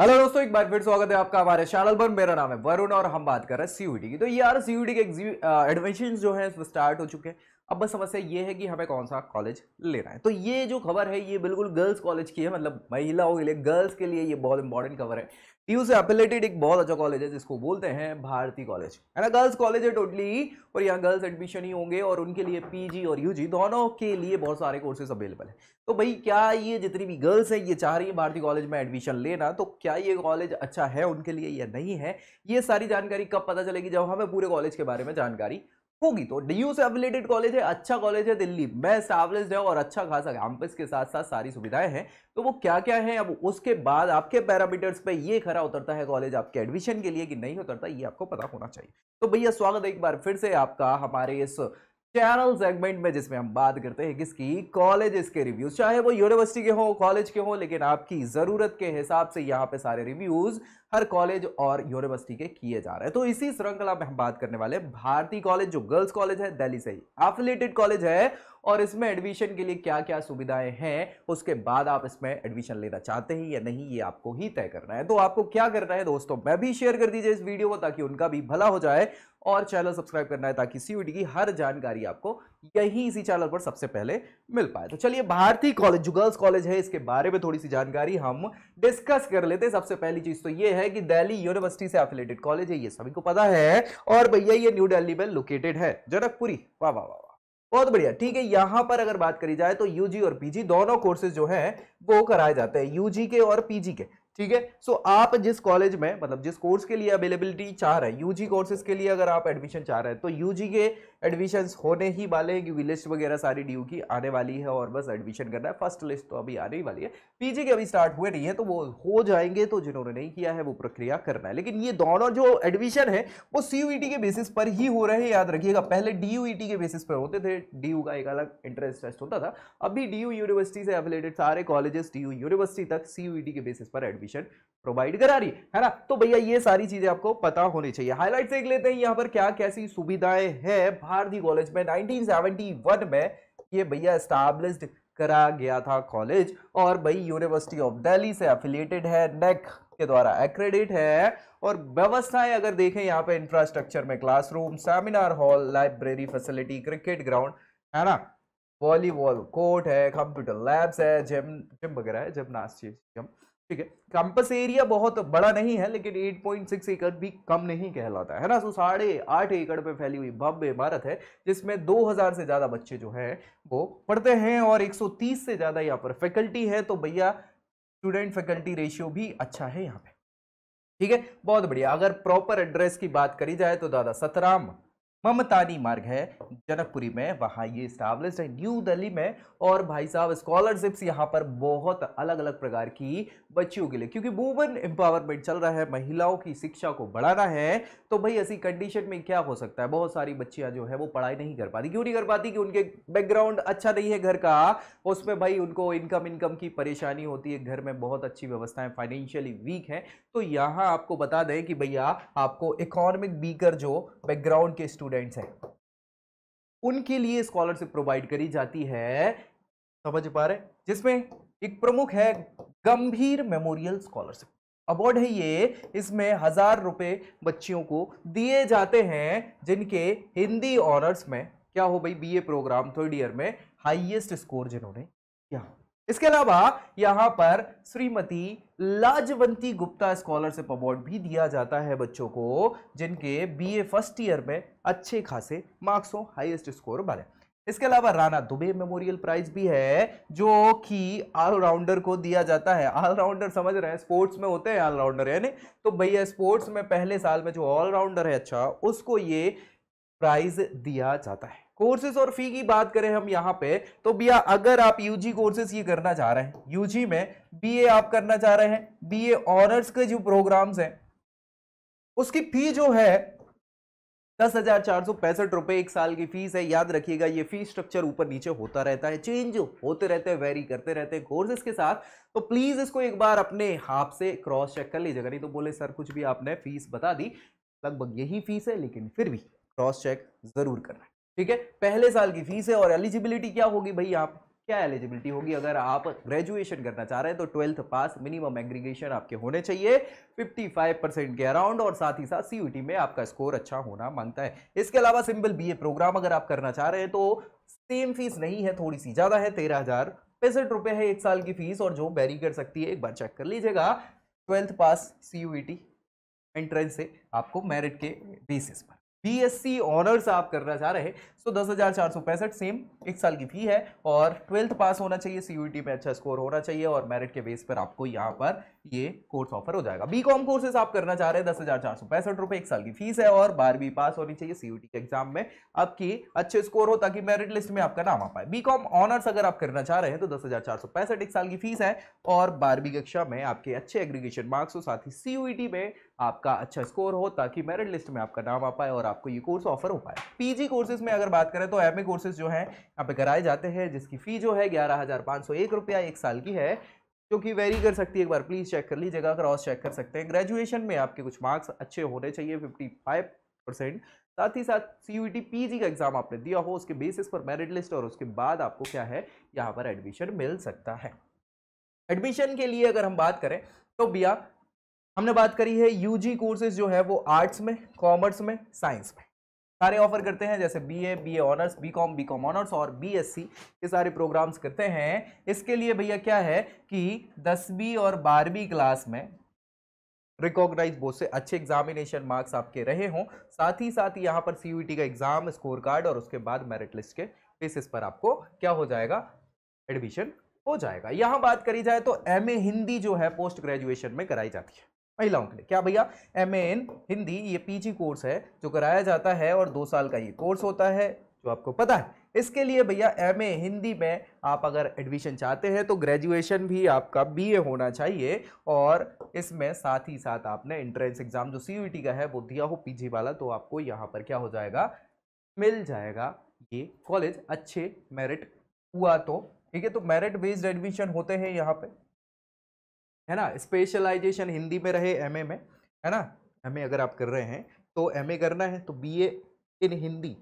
Hello दोस्तों एक बार फिर स्वागत है आपका हमारे चैनल पर मेरा नाम है वरुण और हम बात कर रहे हैं सीयूडी की तो यार सीयूडी के एडमिशन जो है स्टार्ट हो चुके हैं अब बस समस्या ये है कि हमें कौन सा कॉलेज लेना है तो ये जो खबर है ये बिल्कुल गर्ल्स कॉलेज की है मतलब महिलाओं के लिए गर्ल्स के लिए ये बहुत इंपॉर्टेंट खबर है पीयू से अपिलेटेड एक बहुत अच्छा कॉलेज है जिसको बोलते हैं भारती कॉलेज है ना गर्ल्स कॉलेज है टोटली और यहाँ गर्ल्स एडमिशन ही होंगे और उनके लिए पीजी और यूजी दोनों के लिए बहुत सारे कोर्सेज अवेलेबल है तो भाई क्या ये जितनी भी गर्ल्स हैं ये चाह रही हैं भारती कॉलेज में एडमिशन लेना तो क्या ये कॉलेज अच्छा है उनके लिए या नहीं है ये सारी जानकारी कब पता चलेगी जब हमें पूरे कॉलेज के बारे में जानकारी होगी तो डीयू से अफिलेटेड कॉलेज है अच्छा कॉलेज है दिल्ली में स्टैब्लिश है और अच्छा खासा कैंपस के साथ साथ सारी सुविधाएं हैं तो वो क्या क्या है अब उसके बाद आपके पैरामीटर्स पे ये खरा उतरता है कॉलेज आपके एडमिशन के लिए कि नहीं उतरता ये आपको पता होना चाहिए तो भैया स्वागत है एक बार फिर से आपका हमारे इस चैनल सेगमेंट में जिसमें हम बात करते हैं किसकी कॉलेज के रिव्यूज चाहे वो यूनिवर्सिटी के हो कॉलेज के हो लेकिन आपकी ज़रूरत के हिसाब से यहाँ पे सारे रिव्यूज़ हर कॉलेज और यूनिवर्सिटी के किए जा रहे हैं तो इसी श्रृंखला में हम बात करने वाले भारतीय कॉलेज जो गर्ल्स कॉलेज है दिल्ली से ही एफिलेटेड कॉलेज है और इसमें एडमिशन के लिए क्या क्या सुविधाएं हैं उसके बाद आप इसमें एडमिशन लेना चाहते हैं या नहीं ये आपको ही तय करना है तो आपको क्या करना है दोस्तों मैं भी शेयर कर दीजिए इस वीडियो को ताकि उनका भी भला हो जाए और चैनल सब्सक्राइब करना है ताकि सीयूडी की हर जानकारी आपको यही इसी चैनल पर सबसे पहले मिल पाए तो चलिए भारतीय कॉलेज जो गर्ल्स कॉलेज है इसके बारे में थोड़ी सी जानकारी हम डिस्कस कर लेते हैं सबसे पहली चीज तो ये है कि दिल्ली यूनिवर्सिटी से अफिलेटेड कॉलेज है ये सभी को पता है और भैया ये न्यू दिल्ली में लोकेटेड है जनकपुरी वाह वाह वाह बहुत बढ़िया ठीक है यहाँ पर अगर बात करी जाए तो यूजी और पीजी दोनों कोर्सेज जो है वो कराए जाते हैं यूजी के और पीजी के ठीक है सो आप जिस कॉलेज में मतलब जिस कोर्स के लिए अवेलेबिलिटी चाह रहे हैं यूजी कोर्सेज के लिए अगर आप एडमिशन चाह रहे हैं तो यूजी के एडमिशन्स होने ही वाले हैं क्योंकि लिस्ट वगैरह सारी ड्यू की आने वाली है और बस एडमिशन करना है फर्स्ट लिस्ट तो अभी आने ही वाली है पीजी के अभी स्टार्ट हुए नहीं है तो वो हो जाएंगे तो जिन्होंने नहीं किया है वो प्रक्रिया करना है लेकिन ये दोनों जो एडमिशन है वो सी e के बेसिस पर ही हो रहे हैं याद रखिएगा पहले डी e के बेसिस पर होते थे डी का एक अलग इंटरेस्ट टेस्ट होता था अभी डी यूनिवर्सिटी से अवेलेटेड सारे कॉलेजेस डी यूनिवर्सिटी तक सी e के बेसिस पर एडमिशन प्रोवाइड करा रही है ना तो भैया ये सारी चीजें आपको पता होनी चाहिए हाईलाइट देख लेते हैं यहाँ पर क्या कैसी सुविधाएं हैं भारती कॉलेज में 1971 में ये भैया स्टैब्लिश्ड करा गया था कॉलेज और भाई यूनिवर्सिटी ऑफ दिल्ली से एफिलिएटेड है नेक e के द्वारा एक्रेडिट है और व्यवस्थाएं अगर देखें यहाँ पे इंफ्रास्ट्रक्चर में classroom seminar hall library facility cricket ground है ना वॉलीबॉल कोर्ट है कंप्यूटर लैब्स है जिम जिम वगैरह है जिम ठीक है कैंपस एरिया बहुत बड़ा नहीं है लेकिन 8.6 एकड़ भी कम नहीं कहलाता है ना सो साढ़े आठ एकड़ पे फैली हुई भव्य इमारत है जिसमें 2000 से ज़्यादा बच्चे जो है वो पढ़ते हैं और 130 से ज़्यादा यहाँ पर फैकल्टी है तो भैया स्टूडेंट फैकल्टी रेशियो भी अच्छा है यहाँ पे ठीक है बहुत बढ़िया अगर प्रॉपर एड्रेस की बात करी जाए तो दादा सतराम ममतानी मार्ग है जनकपुरी में वहाँ ये स्टाब्लिश है न्यू दिल्ली में और भाई साहब स्कॉलरशिप्स यहाँ पर बहुत अलग अलग प्रकार की बच्चियों के लिए क्योंकि वूमेन एम्पावरमेंट चल रहा है महिलाओं की शिक्षा को बढ़ाना है तो भाई ऐसी कंडीशन में क्या हो सकता है बहुत सारी बच्चियाँ जो है वो पढ़ाई नहीं कर पाती क्यों नहीं कर पाती कि उनके बैकग्राउंड अच्छा नहीं है घर का उसमें भाई उनको इनकम इनकम की परेशानी होती है घर में बहुत अच्छी व्यवस्थाएँ फाइनेंशियली वीक है तो यहाँ आपको बता दें कि भैया आपको इकोनॉमिक बीकर जो बैकग्राउंड के स्टूडेंट स्टूडेंट्स हैं उनके लिए स्कॉलरशिप प्रोवाइड करी जाती है समझ पा रहे जिसमें एक प्रमुख है गंभीर मेमोरियल स्कॉलरशिप अवार्ड है ये इसमें हजार रुपए बच्चियों को दिए जाते हैं जिनके हिंदी ऑनर्स में क्या हो भाई बीए प्रोग्राम थर्ड ईयर में हाईएस्ट स्कोर जिन्होंने किया इसके अलावा यहां पर श्रीमती लाजवंती गुप्ता स्कॉलरशिप अवार्ड भी दिया जाता है बच्चों को जिनके बीए फर्स्ट ईयर में अच्छे खासे मार्क्स हो हाईएस्ट स्कोर बने इसके अलावा राणा दुबे मेमोरियल प्राइज भी है जो कि ऑलराउंडर को दिया जाता है ऑलराउंडर समझ रहे हैं स्पोर्ट्स में होते हैं ऑलराउंडर यानी तो भैया स्पोर्ट्स में पहले साल में जो ऑलराउंडर है अच्छा उसको ये प्राइज दिया जाता है कोर्सेज और फी की बात करें हम यहाँ पे तो भैया अगर आप यूजी कोर्सेज ये करना चाह रहे हैं यूजी में बीए आप करना चाह रहे हैं बीए ऑनर्स के जो प्रोग्राम्स हैं उसकी फी जो है दस हजार चार सौ पैंसठ रुपए एक साल की फीस है याद रखिएगा ये फीस स्ट्रक्चर ऊपर नीचे होता रहता है चेंज होते रहते हैं वेरी करते रहते हैं कोर्सेज के साथ तो प्लीज़ इसको एक बार अपने हाथ से क्रॉस चेक कर लीजिएगा नहीं तो बोले सर कुछ भी आपने फीस बता दी लगभग यही फीस है लेकिन फिर भी क्रॉस चेक ज़रूर करना ठीक है पहले साल की फीस है और एलिजिबिलिटी क्या होगी भाई आप क्या एलिजिबिलिटी होगी अगर आप ग्रेजुएशन करना चाह रहे हैं तो ट्वेल्थ पास मिनिमम एग्रीगेशन आपके होने चाहिए 55 परसेंट के अराउंड और साथ ही साथ सी में आपका स्कोर अच्छा होना मांगता है इसके अलावा सिंपल बीए प्रोग्राम अगर आप करना चाह रहे हैं तो सेम फीस नहीं है थोड़ी सी ज़्यादा है तेरह हज़ार पैंसठ रुपये है एक साल की फीस और जो बैरी कर सकती है एक बार चेक कर लीजिएगा ट्वेल्थ पास सी एंट्रेंस से आपको मेरिट के बेसिस पर बीएससी ऑनर्स आप करना चाह रहे हैं सो दस हज़ार चार सौ पैंसठ सेम एक साल की फी है और ट्वेल्थ पास होना चाहिए टी e में अच्छा स्कोर होना चाहिए और मेरिट के बेस पर आपको यहाँ पर ये कोर्स ऑफर हो जाएगा बी कॉम कोर्सेस आप करना चाह रहे हैं दस हज़ार चार सौ पैंसठ रुपए एक साल की फीस है और बारहवीं पास होनी चाहिए सीयूटी के एग्जाम में आपकी अच्छे स्कोर हो ताकि मेरिट लिस्ट में आपका नाम आ पाए बी कॉम ऑनर्स अगर आप करना चाह रहे हैं तो दस हज़ार चार सौ पैंसठ एक साल की फीस है और बारहवीं कक्षा में आपके अच्छे एग्रीगेशन मार्क्स हो साथ ही सीयूटी में आपका अच्छा स्कोर हो ताकि मेरिट लिस्ट में आपका नाम आ पाए और आपको ये कोर्स ऑफर हो पाए पीजी कोर्सेज में अगर बात करें तो एमए कोर्सेज जो है यहाँ पे कराए जाते हैं जिसकी फ़ी जो है ग्यारह हज़ार पांच सौ एक रुपया एक साल की है जो कि वेरी कर सकती है एक बार प्लीज़ चेक कर लीजिएगा क्रॉस चेक कर सकते हैं ग्रेजुएशन में आपके कुछ मार्क्स अच्छे होने चाहिए फिफ्टी फाइव परसेंट साथ ही साथ सी यू पीजी का एग्ज़ाम आपने दिया हो उसके बेसिस पर मेरिट लिस्ट और उसके बाद आपको क्या है यहाँ पर एडमिशन मिल सकता है एडमिशन के लिए अगर हम बात करें तो भैया हमने बात करी है यू कोर्सेज जो है वो आर्ट्स में कॉमर्स में साइंस में सारे ऑफर करते हैं जैसे B A B honours B com B com honours और बी एस सी ये सारे प्रोग्राम्स करते हैं इसके लिए भैया क्या है कि दसवीं और बारहवीं क्लास में रिकॉग्नाइज बोर्ड से अच्छे एग्जामिनेशन मार्क्स आपके रहे हों साथ ही साथ यहाँ पर सी e का एग्जाम स्कोर कार्ड और उसके बाद मेरिट लिस्ट के बेसिस पर आपको क्या हो जाएगा एडमिशन हो जाएगा यहाँ बात करी जाए तो एम हिंदी जो है पोस्ट ग्रेजुएशन में कराई जाती है महिलाओं के लिए क्या भैया एम हिंदी ये पीजी कोर्स है जो कराया जाता है और दो साल का ये कोर्स होता है जो आपको पता है इसके लिए भैया एम हिंदी में आप अगर एडमिशन चाहते हैं तो ग्रेजुएशन भी आपका बीए होना चाहिए और इसमें साथ ही साथ आपने एंट्रेंस एग्ज़ाम जो सी का है वो दिया हो जी वाला तो आपको यहाँ पर क्या हो जाएगा मिल जाएगा ये कॉलेज अच्छे मेरिट हुआ तो ठीक है तो मेरिट बेस्ड एडमिशन होते हैं यहाँ पर है ना स्पेशलाइजेशन हिंदी में रहे एमए में है ना एमए अगर आप कर रहे हैं तो एमए करना है तो बीए इन हिंदी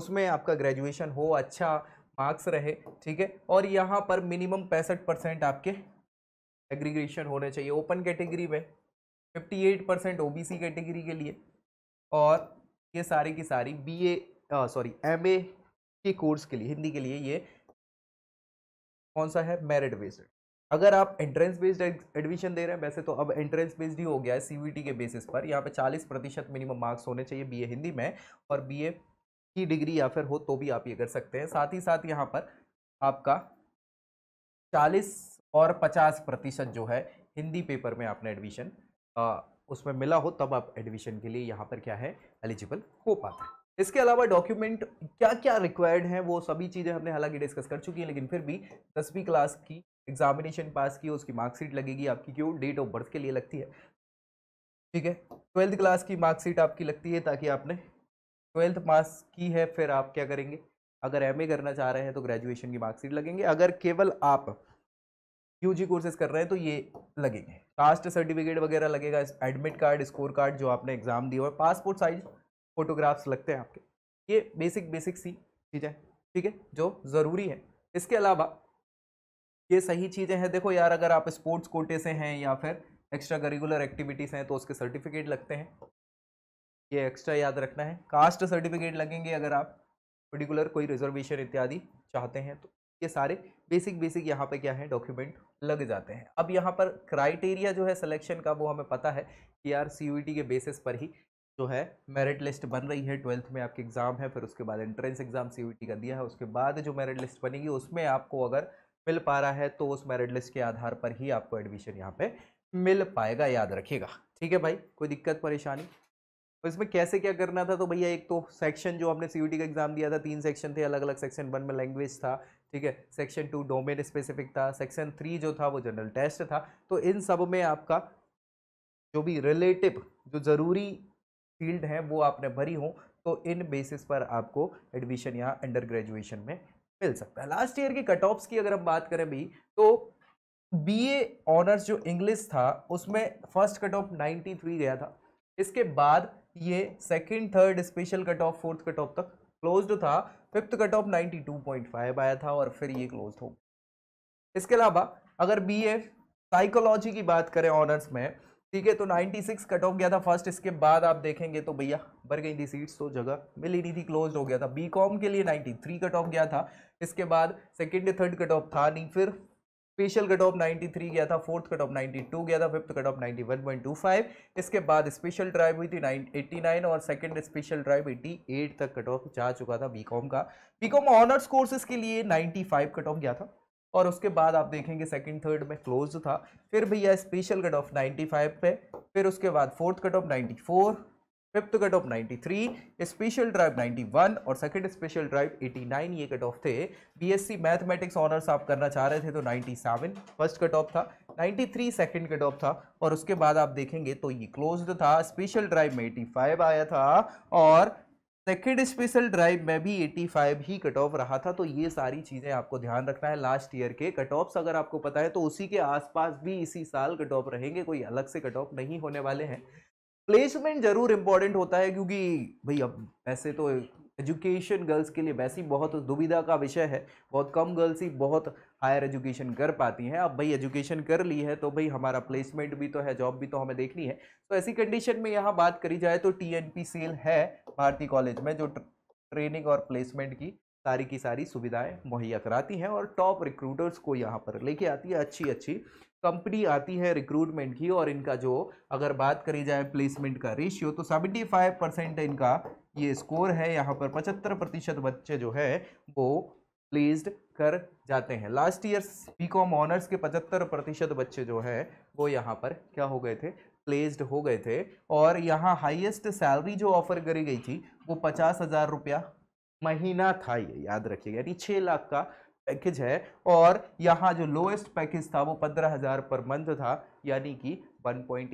उसमें आपका ग्रेजुएशन हो अच्छा मार्क्स रहे ठीक है और यहाँ पर मिनिमम पैंसठ परसेंट आपके एग्रीग्रेशन होने चाहिए ओपन कैटेगरी में एट परसेंट ओ कैटेगरी के लिए और ये सारी की सारी बी ए सॉरी एम के कोर्स के लिए हिंदी के लिए ये कौन सा है मेरिट बेस्ड अगर आप एंट्रेंस बेस्ड एडमिशन दे रहे हैं वैसे तो अब एंट्रेंस बेस्ड ही हो गया है सीवीटी के बेसिस पर यहाँ पे 40 प्रतिशत मिनिमम मार्क्स होने चाहिए बीए हिंदी में और बीए की डिग्री या फिर हो तो भी आप ये कर सकते हैं साथ ही साथ यहाँ पर आपका 40 और 50 प्रतिशत जो है हिंदी पेपर में आपने एडमिशन उसमें मिला हो तब आप एडमिशन के लिए यहाँ पर क्या है एलिजिबल हो पाता है इसके अलावा डॉक्यूमेंट क्या क्या रिक्वायर्ड हैं वो सभी चीज़ें हमने हालांकि डिस्कस कर चुकी हैं लेकिन फिर भी दसवीं क्लास की एग्जामिनेशन पास की उसकी मार्कशीट लगेगी आपकी क्यों डेट ऑफ बर्थ के लिए लगती है ठीक है ट्वेल्थ क्लास की मार्कशीट आपकी लगती है ताकि आपने ट्वेल्थ पास की है फिर आप क्या करेंगे अगर एमए करना चाह रहे हैं तो ग्रेजुएशन की मार्कशीट लगेंगे अगर केवल आप यूजी कोर्सेज कर रहे हैं तो ये लगेंगे कास्ट सर्टिफिकेट वगैरह लगेगा एडमिट कार्ड स्कोर कार्ड जो आपने एग्जाम दिया हुआ पासपोर्ट साइज फोटोग्राफ्स लगते हैं आपके ये बेसिक बेसिक सी चीज़ें ठीक है जो ज़रूरी है इसके अलावा ये सही चीज़ें हैं देखो यार अगर आप स्पोर्ट्स कोटे से हैं या फिर एक्स्ट्रा करिकुलर एक्टिविटीज़ हैं तो उसके सर्टिफिकेट लगते हैं ये एक्स्ट्रा याद रखना है कास्ट सर्टिफिकेट लगेंगे अगर आप पर्टिकुलर कोई रिजर्वेशन इत्यादि चाहते हैं तो ये सारे बेसिक बेसिक यहाँ पे क्या है डॉक्यूमेंट लग जाते हैं अब यहाँ पर क्राइटेरिया जो है सिलेक्शन का वो हमें पता है कि यार सी के बेसिस पर ही जो है मेरिट लिस्ट बन रही है ट्वेल्थ में आपके एग्ज़ाम है फिर उसके बाद एंट्रेंस एग्ज़ाम सी का दिया है उसके बाद जो मेरिट लिस्ट बनेगी उसमें आपको अगर मिल पा रहा है तो उस मेरिट लिस्ट के आधार पर ही आपको एडमिशन यहाँ पे मिल पाएगा याद रखिएगा ठीक है भाई कोई दिक्कत परेशानी तो इसमें कैसे क्या करना था तो भैया एक तो सेक्शन जो हमने सी का एग्जाम दिया था तीन सेक्शन थे अलग अलग सेक्शन वन में लैंग्वेज था ठीक है सेक्शन टू डोमेन स्पेसिफिक था सेक्शन थ्री जो था वो जनरल टेस्ट था तो इन सब में आपका जो भी रिलेटिव जो ज़रूरी फील्ड है वो आपने भरी हो तो इन बेसिस पर आपको एडमिशन यहाँ अंडर ग्रेजुएशन में मिल सकता है लास्ट ईयर की कट ऑफ्स की अगर हम बात करें भी तो बी ए ऑनर्स जो इंग्लिश था उसमें first cut off ninety three गया था इसके बाद ये second third special cut off fourth cut off तक क्लोज था fifth cut off ninety two point five आया था और फिर ये क्लोज हो इसके अलावा अगर बी ए साइकोलॉजी की बात करें ऑनर्स में ठीक है तो 96 कट ऑफ गया था फर्स्ट इसके बाद आप देखेंगे तो भैया भर गई थी सीट्स तो जगह मिल ही नहीं थी क्लोज हो गया था बी कॉम के लिए 93 कट ऑफ गया था इसके बाद सेकेंड थर्ड कट ऑफ था नहीं फिर स्पेशल कट ऑफ 93 गया था फोर्थ कट ऑफ 92 गया था फिफ्थ कट ऑफ 91.25 इसके बाद स्पेशल ड्राइव हुई थी 89 और सेकंड स्पेशल ड्राइव 88 तक कट ऑफ जा चुका था बीकॉम का बीकॉम ऑनर्स कोर्सेज के लिए 95 कट ऑफ गया था और उसके बाद आप देखेंगे सेकंड थर्ड में क्लोज था फिर भैया स्पेशल कट ऑफ 95 पे फिर उसके बाद fourth cut off 94 fifth cut off 93 special drive 91 और सेकंड स्पेशल ड्राइव 89 ये कट ऑफ थे बीएससी मैथमेटिक्स ऑनर्स आप करना चाह रहे थे तो 97 फर्स्ट कट ऑफ था 93 सेकेंड कट ऑफ था और उसके बाद आप देखेंगे तो ये क्लोज्ड था स्पेशल ड्राइव में 85 आया था और सेकेंड स्पेशल ड्राइव में भी 85 ही कट ऑफ रहा था तो ये सारी चीज़ें आपको ध्यान रखना है लास्ट ईयर के कट ऑफ्स अगर आपको पता है तो उसी के आसपास भी इसी साल कट ऑफ रहेंगे कोई अलग से कट ऑफ नहीं होने वाले हैं प्लेसमेंट जरूर इंपॉर्टेंट होता है क्योंकि भाई अब ऐसे तो एजुकेशन गर्ल्स के लिए वैसे ही बहुत दुविधा का विषय है बहुत कम गर्ल्स ही बहुत हायर एजुकेशन कर पाती हैं अब भाई एजुकेशन कर ली है तो भाई हमारा प्लेसमेंट भी तो है जॉब भी तो हमें देखनी है तो ऐसी कंडीशन में यहाँ बात करी जाए तो टी सेल है भारती कॉलेज में जो ट्रेनिंग और प्लेसमेंट की सारी की सारी सुविधाएं मुहैया कराती हैं और टॉप रिक्रूटर्स को यहाँ पर लेके आती है अच्छी अच्छी कंपनी आती है रिक्रूटमेंट की और इनका जो अगर बात करी जाए प्लेसमेंट का रेशियो तो 75 परसेंट इनका ये स्कोर है यहाँ पर 75 प्रतिशत बच्चे जो है वो प्लेस्ड कर जाते हैं last year B com honours के 75 प्रतिशत बच्चे जो है वो यहाँ पर क्या हो गए थे प्लेस्ड हो गए थे और यहाँ हाइएस्ट सैलरी जो ऑफर करी गई थी वो पचास हज़ार रुपया महीना था ये याद रखिएगा यानी छः लाख का पैकेज है और यहाँ जो लोएस्ट पैकेज था वो पंद्रह हज़ार पर मंथ था यानी कि 1.8 पॉइंट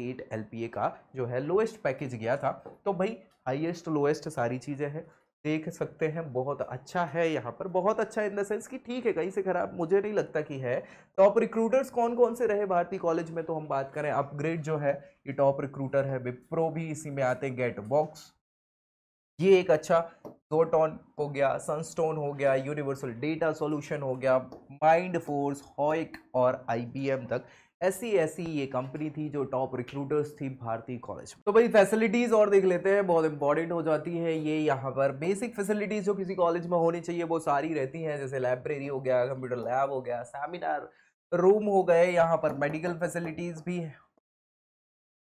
का जो है लोएस्ट पैकेज गया था तो भाई हाईएस्ट लोएस्ट सारी चीज़ें हैं देख सकते हैं बहुत अच्छा है यहाँ पर बहुत अच्छा इन द सेंस कि ठीक है कहीं से खराब मुझे नहीं लगता कि है टॉप रिक्रूटर्स कौन कौन से रहे भारतीय कॉलेज में तो हम बात करें अपग्रेड जो है ये टॉप रिक्रूटर है विप्रो भी इसी में आते हैं गेट बॉक्स ये एक अच्छा गोटॉन हो गया सनस्टोन हो गया यूनिवर्सल डेटा सॉल्यूशन हो गया माइंड फोर्स हॉइक और आईबीएम तक ऐसी ऐसी ये कंपनी थी जो टॉप रिक्रूटर्स थी भारतीय कॉलेज तो भाई फैसिलिटीज़ और देख लेते हैं बहुत इंपॉर्टेंट हो जाती है ये यहाँ पर बेसिक फैसिलिटीज़ जो किसी कॉलेज में होनी चाहिए वो सारी रहती हैं जैसे लाइब्रेरी हो गया कंप्यूटर लैब हो गया सेमिनार रूम हो गए यहाँ पर मेडिकल फैसिलिटीज़ भी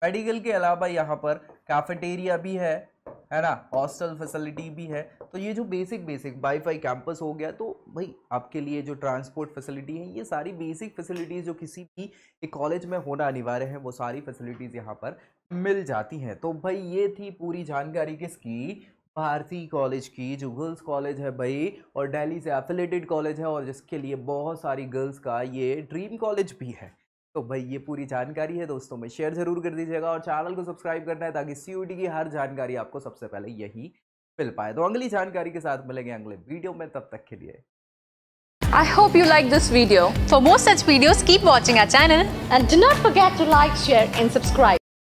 मेडिकल के अलावा यहाँ पर कैफेटेरिया भी है है ना हॉस्टल फैसिलिटी भी है तो ये जो बेसिक बेसिक वाईफाई कैंपस हो गया तो भाई आपके लिए जो ट्रांसपोर्ट फैसिलिटी है ये सारी बेसिक फैसिलिटीज़ जो किसी भी एक कॉलेज में होना अनिवार्य है वो सारी फैसिलिटीज़ यहाँ पर मिल जाती हैं तो भाई ये थी पूरी जानकारी किसकी भारती कॉलेज की जो गर्ल्स कॉलेज है भाई और डेली से एफिलेटेड कॉलेज है और जिसके लिए बहुत सारी गर्ल्स का ये ड्रीम कॉलेज भी है तो भाई ये पूरी जानकारी है दोस्तों में शेयर जरूर कर दीजिएगा और चैनल को सब्सक्राइब करना है ताकि सी की हर जानकारी आपको सबसे पहले यही मिल पाए तो अगली जानकारी के साथ मिलेंगे अगले वीडियो में तब तक के लिए I hope you like this video. For more such videos, keep watching our channel and do not forget to like, share and subscribe.